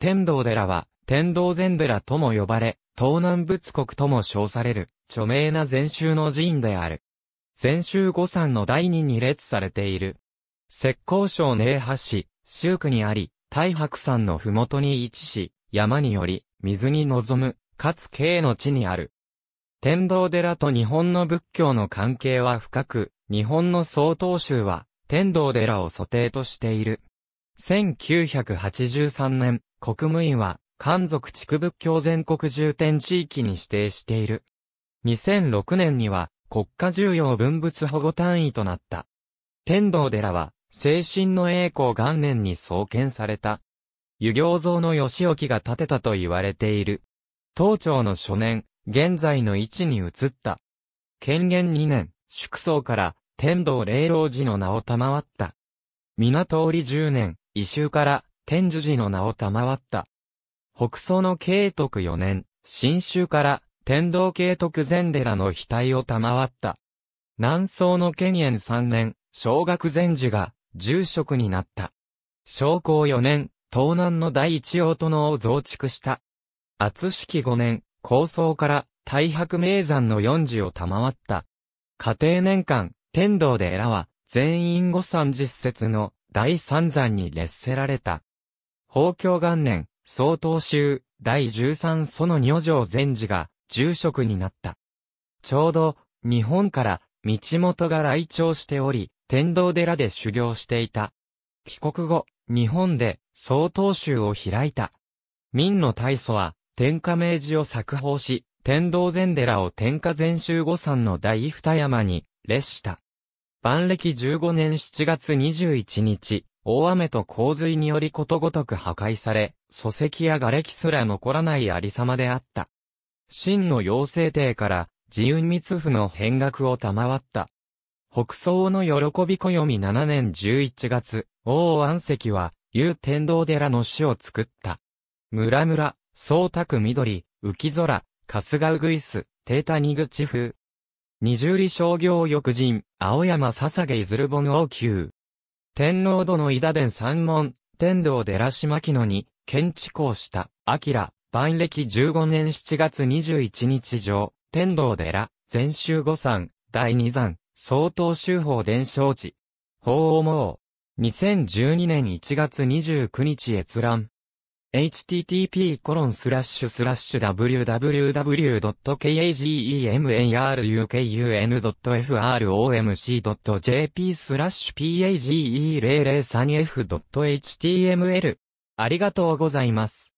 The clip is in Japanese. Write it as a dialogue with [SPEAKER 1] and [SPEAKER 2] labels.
[SPEAKER 1] 天道寺は、天道禅寺とも呼ばれ、東南仏国とも称される、著名な禅宗の寺院である。禅宗五山の第二に列されている。石膏省寧波市、州区にあり、大白山のふもとに位置し、山により、水に臨む、かつ慶の地にある。天道寺と日本の仏教の関係は深く、日本の総統宗は、天道寺を祖定としている。1983年、国務院は、漢族地区仏教全国重点地域に指定している。2006年には、国家重要文物保護単位となった。天道寺は、精神の栄光元年に創建された。湯行像の義興が建てたと言われている。当朝の初年、現在の位置に移った。権限2年、祝宗から天道霊老寺の名を賜った。港織10年、異臭から天寿寺の名を賜った。北宋の慶徳4年、新州から天道慶徳禅寺の額を賜った。南宋の建炎3年、小学禅寺が住職になった。昭光4年、東南の第一王殿を増築した。厚式5年、高僧から大白名山の四寺を賜った。家庭年間、天道で選は、全員五三実説の第三山に列せられた。宝鏡元年、総統宗、第13祖の女条禅寺が、住職になった。ちょうど、日本から、道元が来庁しており、天道寺で修行していた。帰国後、日本で、総統宗を開いた。民の大祖は、天下明治を作法し、天道禅寺を天下禅宗御山の大二山に、列した。万暦15年7月21日、大雨と洪水によりことごとく破壊され、礎石や瓦礫すら残らないありさまであった。真の妖精帝から、自運密府の変額を賜った。北宋の喜び暦7年11月、王安石は、有天道寺の死を作った。村々、宗卓緑、浮空、春日うぐいす、帝谷口風。二十里商業翼人、青山捧げいずるぼの王宮。天皇殿伊田殿三門、天道寺島木野に、建築をした、明、万暦15年7月21日上、天道寺、禅宗五山、第二山、総統宗法伝承地。法王も2012年1月29日閲覧。h t t p w w w k a g e m a r u k u n f r o m c j p スラッシュ page003f.html ありがとうございます。